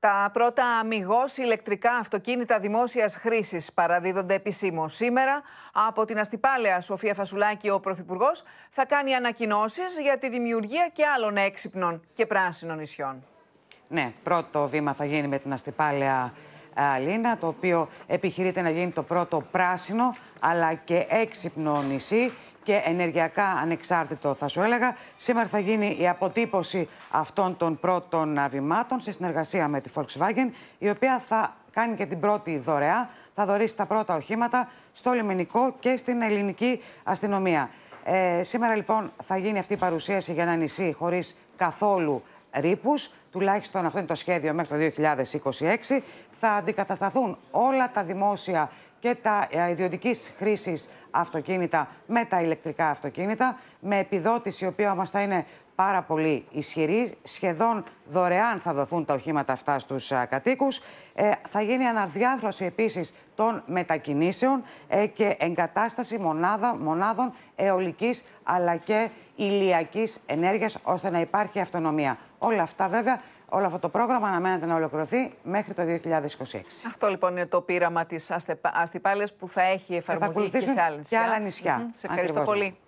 Τα πρώτα αμυγός ηλεκτρικά αυτοκίνητα δημόσιας χρήσης παραδίδονται επισήμως. Σήμερα, από την Αστυπάλαια Σοφία Φασουλάκη, ο Πρωθυπουργός θα κάνει ανακοινώσεις για τη δημιουργία και άλλων έξυπνων και πράσινων νησιών. Ναι, πρώτο βήμα θα γίνει με την αστυπάλεα Αλίνα, το οποίο επιχειρείται να γίνει το πρώτο πράσινο αλλά και έξυπνο νησί και ενεργειακά ανεξάρτητο, θα σου έλεγα. Σήμερα θα γίνει η αποτύπωση αυτών των πρώτων βημάτων σε συνεργασία με τη Volkswagen, η οποία θα κάνει και την πρώτη δωρεά. Θα δωρήσει τα πρώτα οχήματα στο λιμενικό και στην ελληνική αστυνομία. Ε, σήμερα λοιπόν θα γίνει αυτή η παρουσίαση για ένα νησί χωρίς καθόλου ρήπους Τουλάχιστον αυτό είναι το σχέδιο μέχρι το 2026. Θα αντικατασταθούν όλα τα δημόσια και τα ε, ιδιωτικής χρήσης αυτοκίνητα με τα ηλεκτρικά αυτοκίνητα, με επιδότηση η οποία όμως θα είναι πάρα πολύ ισχυρή. Σχεδόν δωρεάν θα δοθούν τα οχήματα αυτά στους ε, κατοίκους. Ε, θα γίνει αναδιάθρωση επίσης των μετακινήσεων και εγκατάσταση μονάδα, μονάδων εολικής αλλά και ηλιακής ενέργειας ώστε να υπάρχει αυτονομία. Όλα αυτά βέβαια Όλο αυτό το πρόγραμμα αναμένεται να ολοκληρωθεί μέχρι το 2026. Αυτό λοιπόν είναι το πείραμα της Αστυπάλειας που θα έχει εφαρμογή και, θα σε άλλα νησιά. Σε ευχαριστώ πολύ.